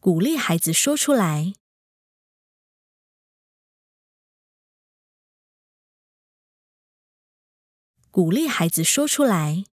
鼓励孩子说出来，鼓励孩子说出来。